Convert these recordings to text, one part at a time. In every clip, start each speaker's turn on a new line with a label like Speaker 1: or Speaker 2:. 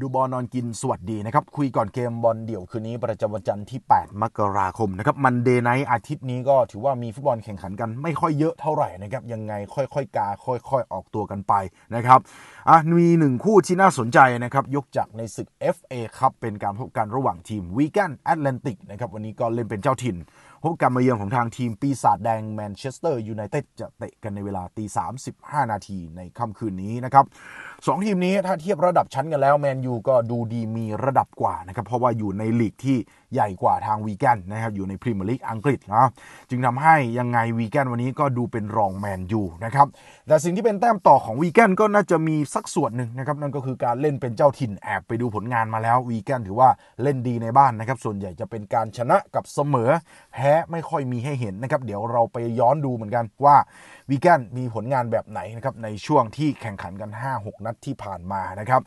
Speaker 1: ดูบอลนอนกินสวัสดีนะครับ คุยก่อนเกมบอลเดี่ยวคืนนี้ประจำวันจันทร์ที่ 8 มกราคมนะครับมันเดย์ไนท์อาทิตย์นี้ก็ถือว่ามีฟุตบอลแข่งขันกันไม่ค่อยเยอะเท่าไหร่นะครับ ยังไงค่อยๆกาค่อยๆออกตัวกันไปนะครับอ่ะมีหนึ่งคู่ที่น่าสนใจนะครับ ยกจากในศึก FA ครับเป็นการพบกันระหว่างทีมวีแกนแอตแลนติกนะครับวันนี้ก็เล่นเป็นเจ้าถิ่นพบกันมาเยือนของทางทีมปีศาจแดงแมนเชสเตอร์ยูไนเต็ดจะเตะกันในเวลาตี35นาทีในค่ำคืนนี้นะครับสองทีมนี้ถ้าเทียบระดับชั้นกันแล้วแมนยูก็ดูดีมีระดับกว่านะครับเพราะว่าอยู่ในลีกที่ใหญ่กว่าทางวีแกนนะครับอยู่ในพรีเมียร์ลีกอังกฤษนะจึงทำให้ยังไงวีแกนวันนี้ก็ดูเป็นรองแมนยูนะครับแต่สิ่งที่เป็นแต้มต่อของวีแกนก็น่าจะมีสักส่วนหนึ่งนะครับนั่นก็คือการเล่นเป็นเจ้าถิ่นแอบไปดูผลงานมาแล้ววีแกนถือว่าเล่นดีในบ้านนะครับส่วนใหญ่จะเป็นการชนะกับเสมอ แพ้ไม่ค่อยมีให้เห็นนะครับเดี๋ยวเราไปย้อนดูเหมือนกันว่าวีแกนมีผลงานแบบไหนนะครับในช่วงที่แข่งขันกัน 5-6นัดที่ผ่านมานะครับ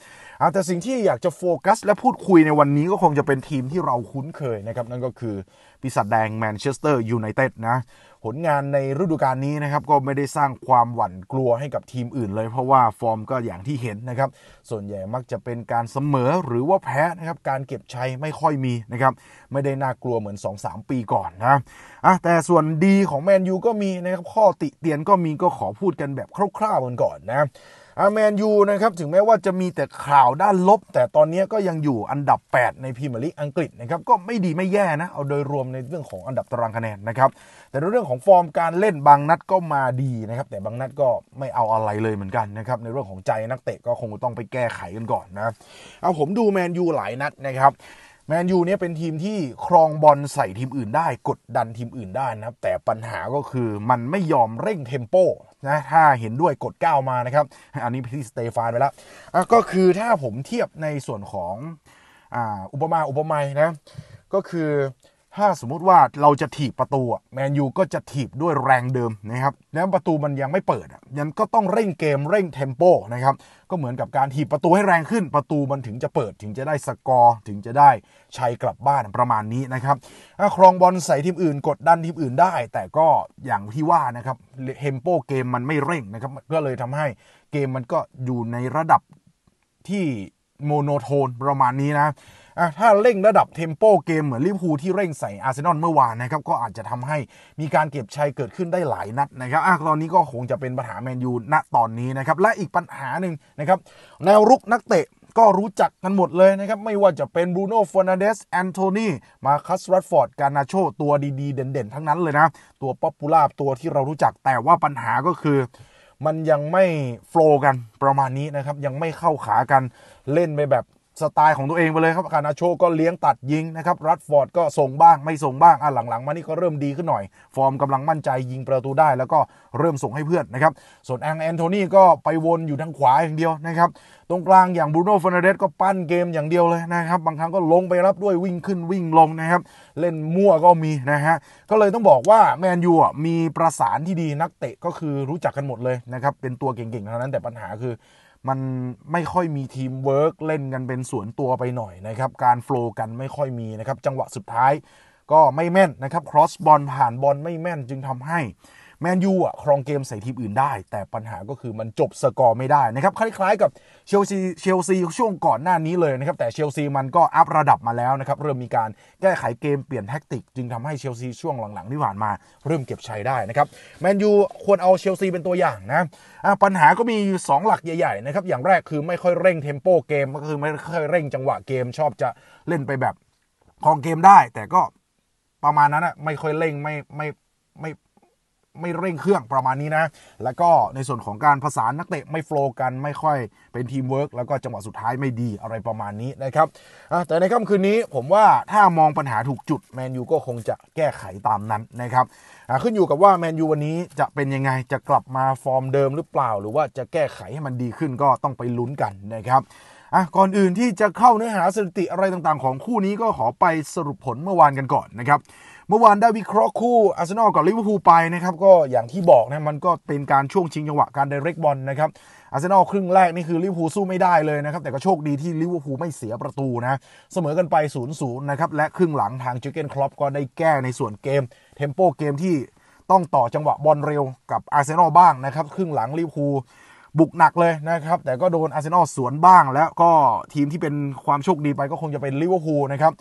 Speaker 1: แต่สิ่งที่อยากจะโฟกัสและพูดคุยในวันนี้ก็คงจะเป็นทีมที่เราคุ้นเคยนะครับ นั่นก็คือปีศาจแดงแมนเชสเตอร์ยูไนเต็ดนะ ผลงานในฤดูกาลนี้นะครับ ก็ไม่ได้สร้างความหวั่นกลัวให้กับทีมอื่นเลย เพราะว่าฟอร์มก็อย่างที่เห็นนะครับ ส่วนใหญ่มักจะเป็นการเสมอหรือว่าแพ้นะครับ การเก็บชัยไม่ค่อยมีนะครับ ไม่ได้น่ากลัวเหมือน2-3ปีก่อนนะอ่ะแต่ส่วนดีของแมนยูก็มีนะครับข้อติเตียนก็มีก็ขอพูดกันแบบคร่าวๆกันก่อนนะอาแมนยูนะครับถึงแม้ว่าจะมีแต่ข่าวด้านลบ แต่ตอนนี้ก็ยังอยู่อันดับ 8 ในพรีเมียร์ลีกอังกฤษนะครับก็ไม่ดีไม่แย่นะเอาโดยรวมในเรื่องของอันดับตารางคะแนนนะครับแต่ในเรื่องของฟอร์มการเล่นบางนัดก็มาดีนะครับแต่บางนัดก็ไม่เอาอะไรเลยเหมือนกันนะครับในเรื่องของใจนักเตะก็คงต้องไปแก้ไขกันก่อนนะเอาผมดูแมนยูหลายนัดนะครับแมนยูเนี่ยเป็นทีมที่ครองบอลใส่ทีมอื่นได้ กดดันทีมอื่นได้นะครับแต่ปัญหาก็คือมันไม่ยอมเร่งเทมโปนะถ้าเห็นด้วยกดก้าวมานะครับ อันนี้ที่สเตฟานไปแล้วก็คือถ้าผมเทียบในส่วนของออุปมาอุปไมยนะ ก็คือถ้าสมมุติว่าเราจะถีบประตูแมนยูก็จะถีบด้วยแรงเดิมนะครับ แล้วประตูมันยังไม่เปิดยันก็ต้องเร่งเกมเร่งเทมโปนะครับก็เหมือนกับการถีบประตูให้แรงขึ้นประตูมันถึงจะเปิดถึงจะได้สกอร์ ถึงจะได้ชัยกลับบ้านประมาณนี้นะครับครองบอลใส่ทีมอื่นกดดันทีมอื่นได้ แต่ก็อย่างที่ว่านะครับเทมโปเกมมันไม่เร่งนะครับก็เลยทำให้เกมมันก็อยู่ในระดับที่โมโนโทนประมาณนี้นะอะถ้าเร่งระดับเทมโปเกมเหมือนลิเวอร์พูลที่เร่งใส่อาร์เซนอลเมื่อวานนะครับ ก็อาจจะทำให้มีการเก็บชัยเกิดขึ้นได้หลายนัดนะครับอะตอนนี้ก็คงจะเป็นปัญหาแมนยูณตอนนี้นะครับ และอีกปัญหาหนึ่งนะครับ แนวรุกนักเตะก็รู้จักกันหมดเลยนะครับ ไม่ว่าจะเป็นบรูโน่ฟอนาเดสแอนโทนีมาคัสรัตฟอร์ดการนาโช ตัวดีๆ เด่นๆทั้งนั้นเลยนะตัวป๊อปปูล่าตัวที่เรารู้จักแต่ว่าปัญหาก็คือมันยังไม่โฟล์กันประมาณนี้นะครับยังไม่เข้าขากันเล่นไปแบบสไตล์ของตัวเองไปเลยครับการนาโชก็เลี้ยงตัดยิงนะครับรัดฟอร์ดก็ส่งบ้างไม่ส่งบ้างอ่ะหลังๆมานี่ก็เริ่มดีขึ้นหน่อย ฟอร์มกำลังมั่นใจยิงประตูได้ แล้วก็เริ่มส่งให้เพื่อนนะครับ ส่วนแองแอนโทนีก็ไปวนอยู่ทางขวาอย่างเดียวนะครับ ตรงกลางอย่างบูโน่ฟอนาเดสก็ปั้นเกมอย่างเดียวเลยนะครับ บางครั้งก็ลงไปรับด้วยวิ่งขึ้นวิ่งลงนะครับเล่นมั่วก็มีนะฮะก็เลยต้องบอกว่าแมนยูมีประสานที่ดีนักเตะก็คือรู้จักกันหมดเลยนะครับเป็นตัวเก่งๆเท่านั้นแต่ปัญหาคือมันไม่ค่อยมีทีมเวิร์กเล่นกันเป็นสวนตัวไปหน่อยนะครับ การโฟล์กันไม่ค่อยมีนะครับ จังหวะสุดท้ายก็ไม่แม่นนะครับครอสบอลผ่านบอลไม่แม่นจึงทำให้แมนยูอ่ะ ครองเกมใส่ทีมอื่นได้ แต่ปัญหาก็คือมันจบสกอร์ไม่ได้นะครับ คล้ายๆกับเชลซีเชลซีช่วงก่อนหน้านี้เลยนะครับ แต่เชลซีมันก็อัพระดับมาแล้วนะครับ เริ่มมีการแก้ไขเกมเปลี่ยนแท็กติก จึงทำให้เชลซีช่วงหลังๆที่ผ่านมา เริ่มเก็บชัยได้นะครับแมนยูควรเอาเชลซีเป็นตัวอย่างนะปัญหาก็มี 2 หลักใหญ่ๆนะครับอย่างแรกคือไม่ค่อยเร่งเทมโปเกมก็คือไม่ค่อยเร่งจังหวะเกมชอบจะเล่นไปแบบครองเกมได้ แต่ก็ประมาณนั้นอะไม่ค่อยเร่งไม่ไม่ไม่ไม่เร่งเครื่องประมาณนี้นะ แล้วก็ในส่วนของการผสานนักเตะไม่โฟล์กัน ไม่ค่อยเป็นทีมเวิร์กแล้วก็จังหวะสุดท้ายไม่ดีอะไรประมาณนี้นะครับ แต่ในค่ำคืนนี้ผมว่าถ้ามองปัญหาถูกจุดแมนยูก็คงจะแก้ไขตามนั้นนะครับ ขึ้นอยู่กับว่าแมนยูวันนี้จะเป็นยังไง จะกลับมาฟอร์มเดิมหรือเปล่า หรือว่าจะแก้ไขให้มันดีขึ้น ก็ต้องไปลุ้นกันนะครับอ่ะก่อนอื่นที่จะเข้าเนื้อหาสถิติอะไรต่างๆ ของคู่นี้ก็ขอไปสรุปผลเมื่อวานกันก่อนนะครับเมื่อวานได้วิเคราะห์คู่อาร์เซนอลกับลิเวอร์พูลไปนะครับ ก็อย่างที่บอกนะมันก็เป็นการช่วงชิงจังหวะการไดเรกบอลนะครับอาร์เซนอลครึ่งแรกนี่คือลิเวอร์พูลสู้ไม่ได้เลยนะครับ แต่ก็โชคดีที่ลิเวอร์พูลไม่เสียประตูนะเสมอกันไป0ูนย์นะครับ และครึ่งหลังทางจูเกนคลอปก็ได้แก้ในส่วนเกม เทมโปเกมที่ต้องต่อจังหวะบอลเร็วกับอาร์เซนอลบ้างนะครับ ครึ่งหลังลิเวอร์พูลบุกหนักเลยนะครับแต่ก็โดนอาร์เซนอลสวนบ้างแล้วก็ทีมที่เป็นความโชคดีไปก็คงจะเป็นลิเวอร์พูลนะครับ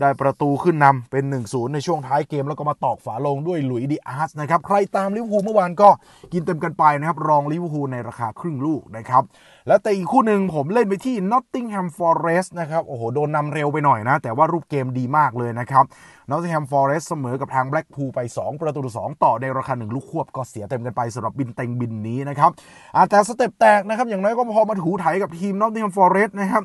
Speaker 1: ได้ประตูขึ้นนำเป็น1-0ในช่วงท้ายเกม แล้วก็มาตอกฝาลงด้วยหลุยดิอาร์สนะครับ ใครตามลิเวอร์พูลเมื่อวานก็กินเต็มกันไปนะครับ รองลิเวอร์พูลในราคาครึ่งลูกนะครับแล้วแต่อีกคู่หนึ่งผมเล่นไปที่ Nottingham Forest นะครับโอ้โหโดนนำเร็วไปหน่อยนะ แต่ว่ารูปเกมดีมากเลยนะครับ Nottingham Forest เสมอกับทาง Blackpool ไป 2 ประตูต่อ2ต่อในราคา1ลูกควบก็เสียเต็มกันไปสำหรับบินเต็งบินนี้นะครับอาจจะสเต็ปแตกนะครับอย่างน้อยก็พอมาถูไถกับทีม Nottingham Forest นะครับ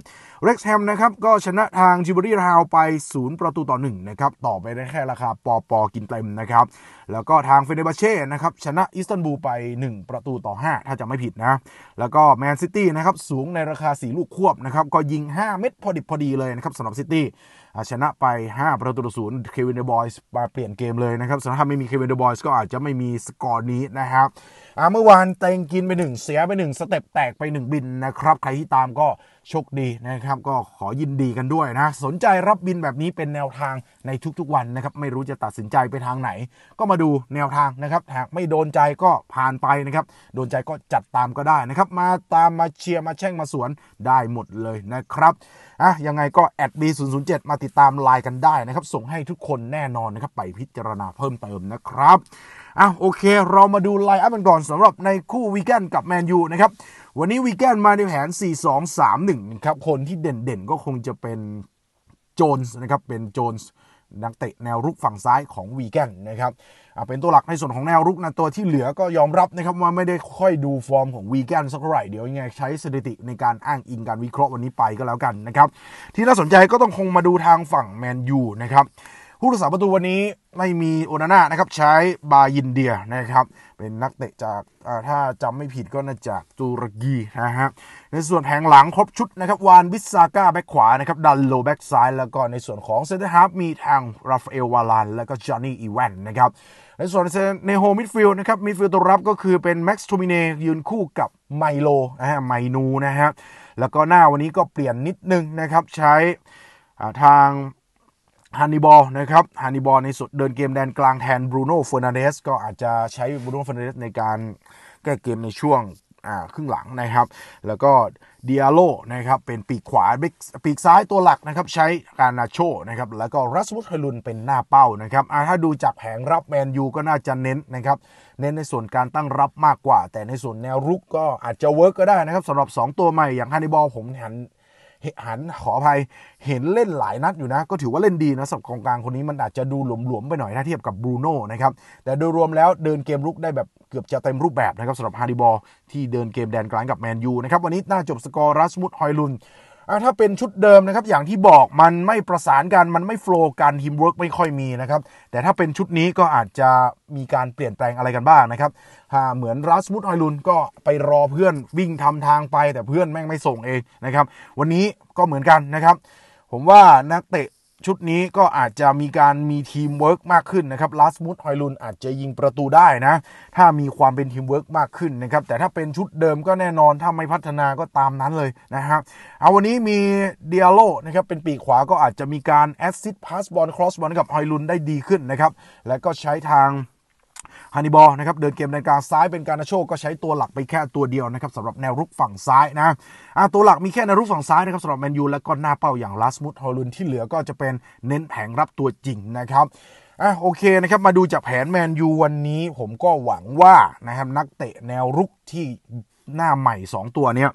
Speaker 1: r e x h a m นะครับ ก็ชนะทาง g i b b e r i h o w ไป 0 ประตูต่อ 1 นะครับ ต่อไปได้แค่ราคาปอปอกินเต็มนะครับแล้วก็ทางเฟเ r บ a เช่นะครับชนะอิสตันบูลไป 1 ประตูต่อ 5 ถ้าจะไม่ผิดนะแล้วก็ Man c i ต y นะครับสูงในราคา 4 ลูกควบนะครับก็ยิง 5 เม็ดพอดิบพอดีเลยนะครับสำหรับซิตี้ชนะไป 5 ประตูต่อศูนย์เควินเดอบอยส์มาเปลี่ยนเกมเลยนะครับสำหรับไม่มีเควินเดอบอยส์ก็อาจจะไม่มีสกอร์นี้นะครับเมื่อวานเตงกินไป 1 เสียไป 1 สเต็ปแตกไป 1 บินนะครับใครที่ตามก็โชคดีนะครับก็ขอยินดีกันด้วยนะสนใจรับบินแบบนี้เป็นแนวทางในทุกๆ วันนะครับไม่รู้จะตัดสินใจไปทางไหน ก็มาดูแนวทางนะครับหากไม่โดนใจก็ผ่านไปนะครับโดนใจก็จัดตามก็ได้นะครับ มาตามมาเชียร์มาแช่งมาสวนได้หมดเลยนะครับอ่ะยังไงก็แอดบีศศููนนยย์์เจ็ดมาติดตามไลน์กันได้นะครับ ส่งให้ทุกคนแน่นอนนะครับไปพิจารณาเพิ่มเติมนะครับอ่ะโอเค เรามาดูไลน์อัพกันก่อนสำหรับในคู่วีแกนกับแมนยูนะครับวันนี้วีแกนมาในแผน4 2 3 1ครับคนที่เด่นๆ ก็คงจะเป็นโจนส์นะครับเป็นโจนส์นักเตะแนวรุกฝั่งซ้ายของวีแกนนะครับ เป็นตัวหลักในส่วนของแนวรุกนะ ตัวที่เหลือก็ยอมรับนะครับว่าไม่ได้ค่อยดูฟอร์มของวีแกนสักเท่าไหร่ เดี๋ยวยังไงใช้สถิติในการอ้างอิงการวิเคราะห์วันนี้ไปก็แล้วกันนะครับ ที่น่าสนใจก็ต้องคงมาดูทางฝั่งแมนยูนะครับผู้รักษาประตูวันนี้ไม่มี โอนาน่านะครับ ใช้บายินเดียนะครับ เป็นนักเตะจากถ้าจำไม่ผิดก็น่าจากตุรกีนะฮะในส่วนแผงหลังครบชุดนะครับ วานวิสซาก้าแบ็กขวานะครับ ดันโลแบ็กซ้ายแล้วก็ในส่วนของเซนเตอร์ฮาบฟมีทางราฟาเอลวาลานแล้วก็จอห์นนี่อีแวนนะครับในส่วนในโฮมิดฟิลด์นะครับ มิดฟิลด์ตัวรับก็คือเป็นแม็กซ์ทูมิเนยืนคู่กับไมโลนะฮะไมนูนะฮะแล้วก็หน้าวันนี้ก็เปลี่ยนนิดนึงนะครับใช้ทางฮันนีบอลนะครับฮันนีบอลในสุดเดินเกมแดนกลางแทนบรูโน่เฟอร์นันเดสก็อาจจะใช้บรูโน่เฟอร์นันเดสในการแก้เกมในช่วงครึ่งหลังนะครับแล้วก็ดิอาโลนะครับเป็นปีกขวาปีกซ้ายตัวหลักนะครับใช้การนาโชนะครับแล้วก็รัสมุสฮลุนเป็นหน้าเป้านะครับถ้าดูจากแผงรับแมนยูก็น่าจะเน้นนะครับเน้นในส่วนการตั้งรับมากกว่า แต่ในส่วนแนวรุกก็อาจจะเวิร์กก็ได้นะครับสำหรับ 2 ตัวใหม่อย่างฮันนิบอลผมเห็นหันขออภัยเห็นเล่นหลายนัดอยู่นะ ก็ถือว่าเล่นดีนะสหรับกองกลางคนนี้มันอาจจะดูหลวมๆไปหน่อยถ้าเทียบกับบรูโน่นะครับ แต่โดยรวมแล้วเดินเกมลุกได้แบบเกือบจะเต็มรูปแบบนะครับสำหรับฮาริบอที่เดินเกมแดนกลางกับแมนยูนะครับ วันนี้น่าจบสกอร์รัสมุด ฮอยลุนถ้าเป็นชุดเดิมนะครับอย่างที่บอกมันไม่ประสานกันมันไม่โฟล์กันทีมเวิร์กไม่ค่อยมีนะครับแต่ถ้าเป็นชุดนี้ก็อาจจะมีการเปลี่ยนแปลงอะไรกันบ้างนะครับเหมือนรัสมุตไอรุนก็ไปรอเพื่อนวิ่งทำทางไป แต่เพื่อนแม่งไม่ส่งเองนะครับวันนี้ก็เหมือนกันนะครับผมว่านักเตะชุดนี้ก็อาจจะมีการมีทีมเวิร์กมากขึ้นนะครับ ลาสมุตฮอยลุน อาจจะยิงประตูได้นะ ถ้ามีความเป็นทีมเวิร์กมากขึ้นนะครับ แต่ถ้าเป็นชุดเดิมก็แน่นอน ถ้าไม่พัฒนาก็ตามนั้นเลยนะครับ เอาวันนี้มีเดียโลนะครับ เป็นปีกขวาก็อาจจะมีการแอสซิสพาสบอล ครอสบอลกับฮอยลุนได้ดีขึ้นนะครับ และก็ใช้ทางฮันนิบอลนะครับเดินเกมในการซ้ายเป็นการนาโชก็ใช้ตัวหลักไปแค่ตัวเดียวนะครับสำหรับแนวรุกฝั่งซ้ายนะะตัวหลักมีแค่แนวรุกฝั่งซ้ายนะครับสำหรับแมนยูและก็หน้าเป้าอย่างลาสมุตฮอลุนที่เหลือก็จะเป็นเน้นแผงรับตัวจริงนะครับอ่ะโอเคนะครับมาดูจากแผนแมนยูวันนี้ ผมก็หวังว่านะครับนักเตะแนวรุกที่หน้าใหม่2ตัวเนี้ย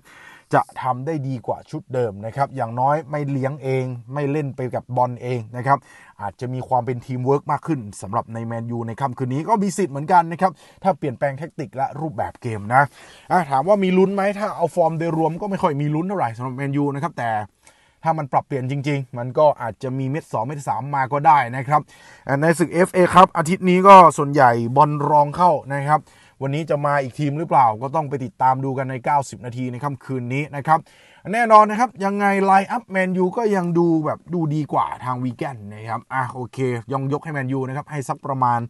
Speaker 1: จะทำได้ดีกว่าชุดเดิมนะครับ อย่างน้อยไม่เลี้ยงเองไม่เล่นไปกับบอลเองนะครับ อาจจะมีความเป็นทีมเวิร์กมากขึ้นสำหรับในแมนยูในค่าคืนนี้ก็มีสิทธิ์เหมือนกันนะครับ ถ้าเปลี่ยนแปลงแทคติกและรูปแบบเกมนะะถามว่ามีลุ้นไหมถ้าเอาฟอร์มโดยรวมก็ไม่ค่อยมีลุ้นเท่าไหร่สำหรับแมนยูนะครับ แต่ถ้ามันปรับเปลี่ยนจริง ๆ มันก็อาจจะมีเม็ด2เม็ด3มาก็ได้นะครับ ในศึก FA ครับอาทิตย์นี้ก็ส่วนใหญ่บอลรองเข้านะครับวันนี้จะมาอีกทีมหรือเปล่า ก็ต้องไปติดตามดูกันใน 90 นาทีในค่ำคืนนี้นะครับ แน่นอนนะครับยังไงไลน์อัพแมนยูก็ยังดูแบบดูดีกว่าทางวีแกนนะครับอ่ะโอเค ยองยกให้แมนยูนะครับให้สักประมาณ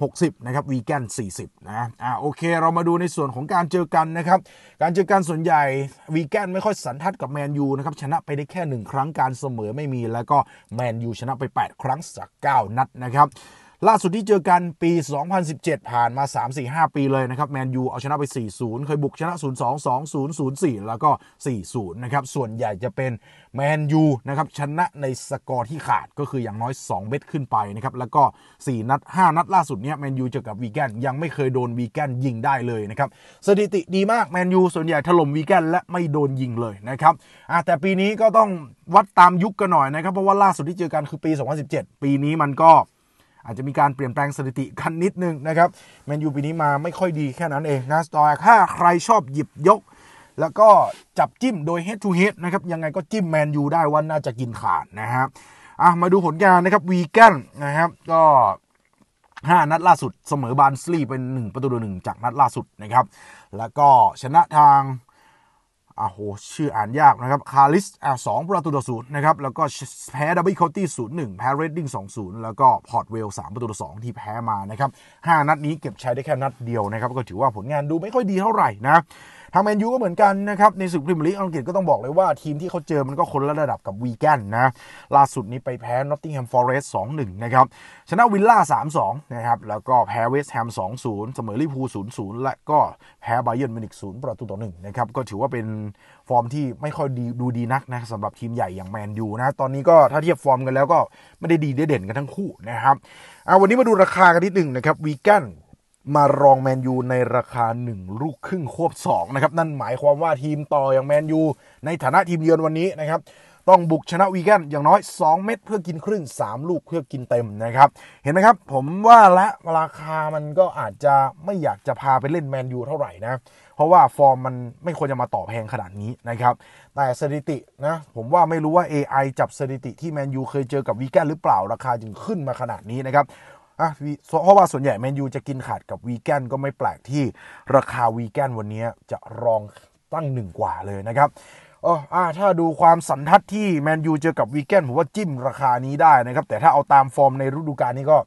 Speaker 1: 60 นะครับวีแกน40นะอ่ะโอเค เรามาดูในส่วนของการเจอกันนะครับ การเจอกันส่วนใหญ่วีแกนไม่ค่อยสันทัดกับแมนยูนะครับ ชนะไปได้แค่ 1 ครั้งการเสมอไม่มี แล้วก็แมนยูชนะไป 8 ครั้งจาก9 นัดนะครับล่าสุดที่เจอกันปี 2017 ผ่านมา3-4-5 ปีเลยนะครับแมนยูเอาชนะไป 4-0 เคยบุกชนะ 0-2 2-0 0-4 แล้วก็ 4-0 นะครับ ส่วนใหญ่จะเป็นแมนยูนะครับ ชนะในสกอร์ที่ขาดก็คืออย่างน้อย 2เบ็ดขึ้นไปนะครับ แล้วก็ 4 นัด 5 นัดล่าสุดเนี้ยแมนยูเจอกับวีแกนยังไม่เคยโดนวีแกนยิงได้เลยนะครับ สถิติดีมากแมนยูส่วนใหญ่ถล่มวีแกนและไม่โดนยิงเลยนะครับแต่ปีนี้ก็ต้องวัดตามยุคกันหน่อยนะครับเพราะว่าล่าสุดที่เจอกันคือปี 2017 ปีนี้มันก็อาจจะมีการเปลี่ยนแปลงสถิติกันนิดนึงนะครับแมนยูปีนี้มาไม่ค่อยดีแค่นั้นเองนะสตอร์ถ้าใครชอบหยิบยก แล้วก็จับจิ้มโดย head to head นะครับ ยังไงก็จิ้มแมนยูได้ว่าน่าจะกินขาดนะครับอ่ะมาดูผลงานนะครับ วีแกนนะครับ ก็ห้านัดล่าสุดเสมอบานสลีเป็น 1ประตูต่อหนึ่งจากนัดล่าสุดนะครับแล้วก็ชนะทางอ้โห ชื่ออ่านยากนะครับ คาริสอ่ะสองประตูต่อศูนย์นะครับ แล้วก็แพ้ดับเบิลคอตตี้ศูนย์หนึ่งแพ้เรดดิ้งสองศูนย์แล้วก็พอร์ตเวลสามประตูต่อสองที่แพ้มานะครับ ห้านัดนี้เก็บใช้ได้แค่นัดเดียวนะครับ ก็ถือว่าผลงานดูไม่ค่อยดีเท่าไหร่นะทางแมนยูก็เหมือนกันนะครับ ในศึกพรีเมียร์ลีกอังกฤษก็ต้องบอกเลยว่าทีมที่เขาเจอมันก็คนละระดับกับวีแกนนะล่าสุดนี้ไปแพ้นอตติงแฮมฟอร์เรสต์สองหนึ่งนะครับชนะวิลล่าสามสองนะครับแล้วก็แพ้เวสต์แฮมสองศูนย์เสมอลิเวอร์พูลศูนย์ศูนย์และก็แพ้ไบเยิร์นมิวนิกศูนย์ประตูต่อหนึ่งนะครับ ก็ถือว่าเป็นฟอร์มที่ไม่ค่อยดีดูดีนักนะสำหรับทีมใหญ่อย่างแมนยูนะตอนนี้ก็ถ้าเทียบฟอร์มกันแล้วก็ไม่ได้ดีได้เด่นกันทั้งคู่นะครับเอาวันนี้มาดูราคากันนิดหนึ่งนะครับวีแกนมารองแมนยูในราคา 1 ลูกครึ่งควบ2นะครับนั่นหมายความว่าทีมต่ออย่างแมนยูในฐานะทีมเยือนวันนี้นะครับต้องบุกชนะวีแกนอย่างน้อย 2 เม็ดเพื่อกินครึ่ง 3 ลูกเพื่อกินเต็มนะครับเห็นไหมครับ ผมว่าและราคามันก็อาจจะไม่อยากจะพาไปเล่นแมนยูเท่าไหร่นะเพราะว่าฟอร์มมันไม่ควรจะมาต่อแพงขนาดนี้นะครับแต่สถิตินะผมว่าไม่รู้ว่า AI จับสถิติที่แมนยูเคยเจอกับวีแกนหรือเปล่าราคาจึงขึ้นมาขนาดนี้นะครับอ่ะเพราะว่าส่วนใหญ่แมนยูจะกินขาดกับวีแกนก็ไม่แปลกที่ราคาวีแกนวันนี้จะรองตั้งหนึ่งกว่าเลยนะครับอ๋ออ่าถ้าดูความสันทัดที่แมนยูเจอกับวีแกนผมว่าจิ้มราคานี้ได้นะครับ แต่ถ้าเอาตามฟอร์มในฤดูกาลนี้ก็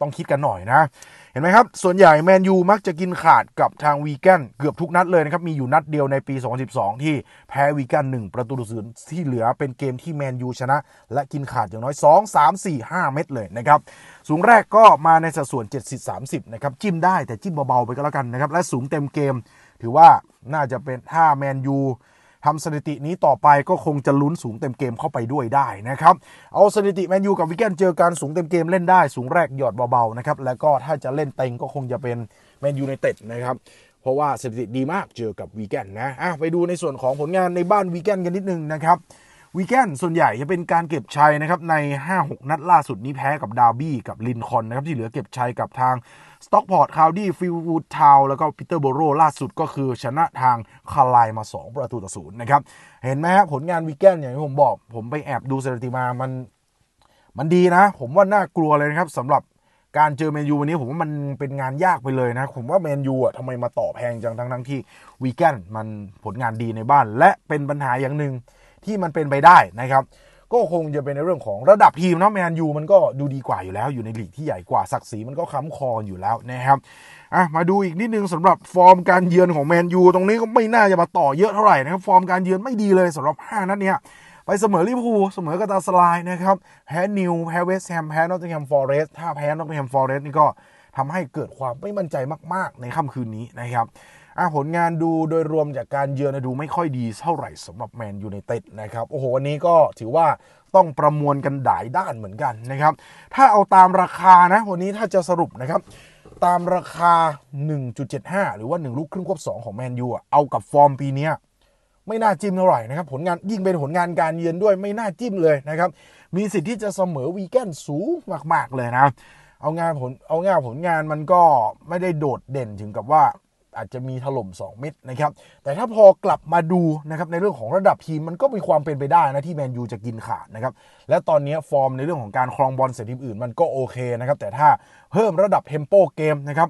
Speaker 1: ต้องคิดกันหน่อยนะเห็นไหมครับ ส่วนใหญ่แมนยูมักจะกินขาดกับทางวีแกนเกือบทุกนัดเลยนะครับ มีอยู่นัดเดียวในปี 2012ที่แพ้วีแกน1 ประตูต่อศูนย์ที่เหลือเป็นเกมที่แมนยูชนะ และกินขาดอย่างน้อย 2 3 4 5 เม็ดเลยนะครับ สูงแรกก็มาในสัดส่วน 70-30 นะครับ จิ้มได้แต่จิ้มเบาๆไปก็แล้วกันนะครับ และสูงเต็มเกม ถือว่าน่าจะเป็นถ้าแมนยู Manu ทำสถิตินี้ต่อไปก็คงจะลุ้นสูงเต็มเกมเข้าไปด้วยได้นะครับ เอาสถิติแมนยูกับวิกเกนเจอการสูงเต็มเกมเล่นได้สูงแรกหยอดเบาๆนะครับ แล้วก็ถ้าจะเล่นเต็งก็คงจะเป็นแมนยูในเต็ดนะครับ เพราะว่าสถิติดีมากเจอกับวีแกนนะ อ่ะไปดูในส่วนของผลงานในบ้านวีแกนกันนิดนึงนะครับวีแกนส่วนใหญ่จะเป็นการเก็บชัยนะครับใน 5-6 นัดล่าสุดนี้แพ้กับดาวบี้กับลินคอนนะครับที่เหลือเก็บชัยกับทางสต็อกพอร์ตคาวดี้ฟิววูดทาวแล้วก็ปีเตอร์โบโรล่าสุดก็คือ ชนะทางคาลายมา 2 ประตูต่อศูนย์นะครับ เห็นไหมครับผลงานวีแกนอย่างที่ผมบอกผมไปแอบดูสถิติมามัน มันดีนะผมว่าน่ากลัวเลยนะครับสำหรับการเจอเมนยูวันนี้ผมว่ามันเป็นงานยากไปเลยนะผมว่าเมนยูอ่ะทำไมมาต่อแพงจังทั้งทั้งที่วีแกนมันผลงานดีในบ้าน และเป็นปัญหาอย่างหนึ่งที่มันเป็นไปได้นะครับก็คงจะเป็นในเรื่องของระดับทีมนะแมนยูมันก็ดูดีกว่าอยู่แล้วอยู่ในลีกที่ใหญ่กว่าศักดิ์ศรีมันก็ค้ำคอนอยู่แล้วนะครับอ่ะมาดูอีกนิดนึงสำหรับฟอร์มการเยือนของแมนยูตรงนี้ก็ไม่น่าจะมาต่อเยอะเท่าไหร่นะครับฟอร์มการเยือนไม่ดีเลยสำหรับ5นัดเนี้ยไปเสมอลิเวอร์พูลเสมอกาตาสลายนะครับแพ้นิวแพ้เวสต์แฮมแพ้นอตติงแฮมฟอร์เรสต์ถ้าแพ้นอตติงแฮมฟอร์เรสต์นี่ก็ทำให้เกิดความไม่มั่นใจมาก ๆ ในค่ำคืนนี้นะครับอาผลงานดูโดยรวมจากการเยือนดูไม่ค่อยดีเท่าไหร่สำหรับแมนยูไนเต็ดนะครับโอ้โหวันนี้ก็ถือว่าต้องประมวลกันหลายด้านเหมือนกันนะครับถ้าเอาตามราคานะวันนี้ถ้าจะสรุปนะครับ ตามราคา 1.75 หรือว่า 1 ลูกครึ่งควบ2 ของแมนยูเอากับฟอร์มปีนี้ไม่น่าจิ้มเท่าไหร่นะครับ ผลงานยิ่งเป็นผลงานการเยือนด้วยไม่น่าจิ้มเลยนะครับ มีสิทธิ์ที่จะเสมอวีแกนสูงมากๆเลยนะเอางานผลเอางานผลงานมันก็ไม่ได้โดดเด่นถึงกับว่าอาจจะมีถล่ม2เม็ดนะครับ แต่ถ้าพอกลับมาดูนะครับในเรื่องของระดับทีมมันก็มีความเป็นไปได้นะที่แมนยูจะกินขาดนะครับและตอนนี้ฟอร์มในเรื่องของการครองบอลเสียทีมอื่นมันก็โอเคนะครับ แต่ถ้าเพิ่มระดับเทมโปเกมนะครับ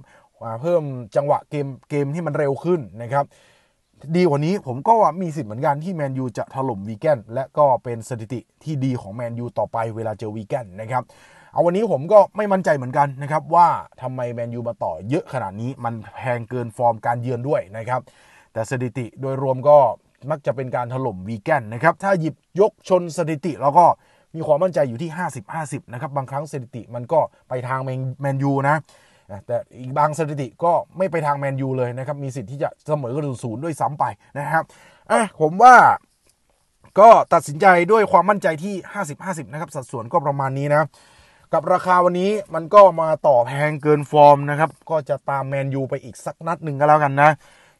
Speaker 1: เพิ่มจังหวะเกมเกมที่มันเร็วขึ้นนะครับ ดีกว่านี้ผมก็มีสิทธิ์เหมือนกันที่แมนยูจะถล่มวีแกนและก็เป็นสถิติที่ดีของแมนยูต่อไปเวลาเจอวีแกนนะครับเอาวันนี้ผมก็ไม่มั่นใจเหมือนกันนะครับว่าทำไมแมนยูมาต่อเยอะขนาดนี้มันแพงเกินฟอร์มการเยือนด้วยนะครับ แต่สถิติโดยรวมก็มักจะเป็นการถล่มวีแกนนะครับ ถ้าหยิบยกชนสถิติ แล้วก็มีความมั่นใจอยู่ที่ 50-50 นะครับ บางครั้งสถิติมันก็ไปทางแมนยูนะ แต่อีกบางสถิติก็ไม่ไปทางแมนยูเลยนะครับมีสิทธิ์ที่จะเสมอกันศูนย์ด้วยซ้ำไปนะครับอ่ะผมว่าก็ตัดสินใจด้วยความมั่นใจที่ 50-50นะครับสัดส่วนก็ประมาณนี้นะกับราคาวันนี้มันก็มาต่อแพงเกินฟอร์ม นะครับ ก็จะตามแมนยูไปอีกสักนัดหนึ่งก็แล้วกันนะ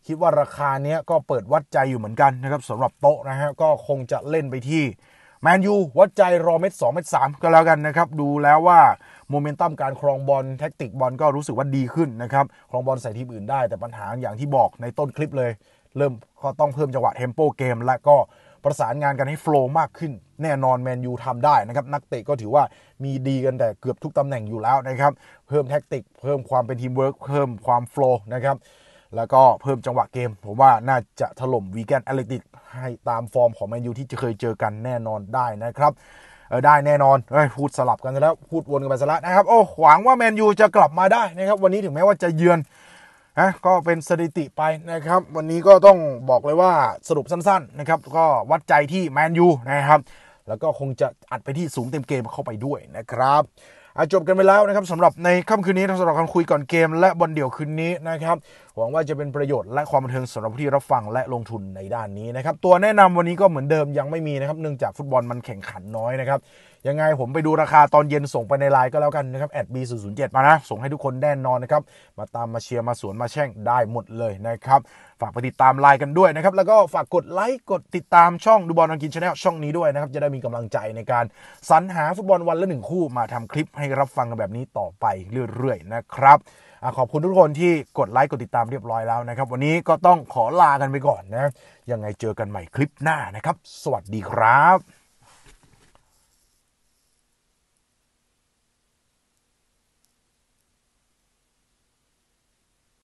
Speaker 1: คิดว่าราคาเนี้ยก็เปิดวัดใจอยู่เหมือนกันนะครับสำหรับโต๊ะนะฮะก็คงจะเล่นไปที่แมนยูวัดใจรอเม็ดสองเม็ดสามก็แล้วกันนะครับ ดูแล้วว่าโมเมนตัมการครองบอลแท็กติกบอลก็รู้สึกว่าดีขึ้นนะครับครองบอลใส่ทีมอื่นได้แต่ปัญหาอย่างที่บอกในต้นคลิปเลย เริ่มก็ต้องเพิ่มจังหวะเทมโปเกม และก็ประสานงานกันให้โฟล์มากขึ้นแน่นอนแมนยูทำได้นะครับนักเตะก็ถือว่ามีดีกันแต่เกือบทุกตำแหน่งอยู่แล้วนะครับเพิ่มแท็กติกเพิ่มความเป็นทีมเวิร์กเพิ่มความโฟล์นะครับแล้วก็เพิ่มจังหวะเกมผมว่าน่าจะถล่มวีแกนแอตเลติกให้ตามฟอร์มของแมนยูที่จะเคยเจอกันแน่นอนได้นะครับได้แน่นอนอพูดสลับกันแล้วพูดวนกันไปซะละนะครับโอ้หวังว่าแมนยูจะกลับมาได้นะครับวันนี้ถึงแม้ว่าจะเยือนนะก็เป็นสถิติไปนะครับวันนี้ก็ต้องบอกเลยว่าสรุปสั้นๆนะครับก็วัดใจที่แมนยูนะครับแล้วก็คงจะอัดไปที่สูงเต็มเกมเข้าไปด้วยนะครับ อาจบกันไปแล้วนะครับสำหรับในค่ำคืนนี้สำหรับการคุยก่อนเกมและบอลเดี่ยวคืนนี้นะครับหวังว่าจะเป็นประโยชน์และความบันเทิงสำหรับที่รับฟังและลงทุนในด้านนี้นะครับตัวแนะนำวันนี้ก็เหมือนเดิมยังไม่มีนะครับเนื่องจากฟุตบอลมันแข่งขันน้อยนะครับยังไงผมไปดูราคาตอนเย็นส่งไปในไลน์ก็แล้วกันนะครับแอดบีศูนย์ศูนย์เจ็ดมานะ ส่งให้ทุกคนแน่นอนนะครับ มาตามมาเชียร์มาสวนมาแช่งได้หมดเลยนะครับ ฝากไปติดตามไลน์กันด้วยนะครับ แล้วก็ฝากกดไลค์กดติดตามช่องดูบอลอังกฤษชาแนลช่องนี้ด้วยนะครับ จะได้มีกำลังใจในการสรรหาฟุตบอลวันละหนึ่งคู่ มาทำคลิปให้รับฟังกันแบบนี้ต่อไปเรื่อยๆนะครับอขอบคุณทุกคนที่กดไลค์กดติดตามเรียบร้อยแล้วนะครับวันนี้ก็ต้องขอลากันไปก่อนนะยังไงเจอกันใหม่คลิปหน้านะครับสวัสดีครับ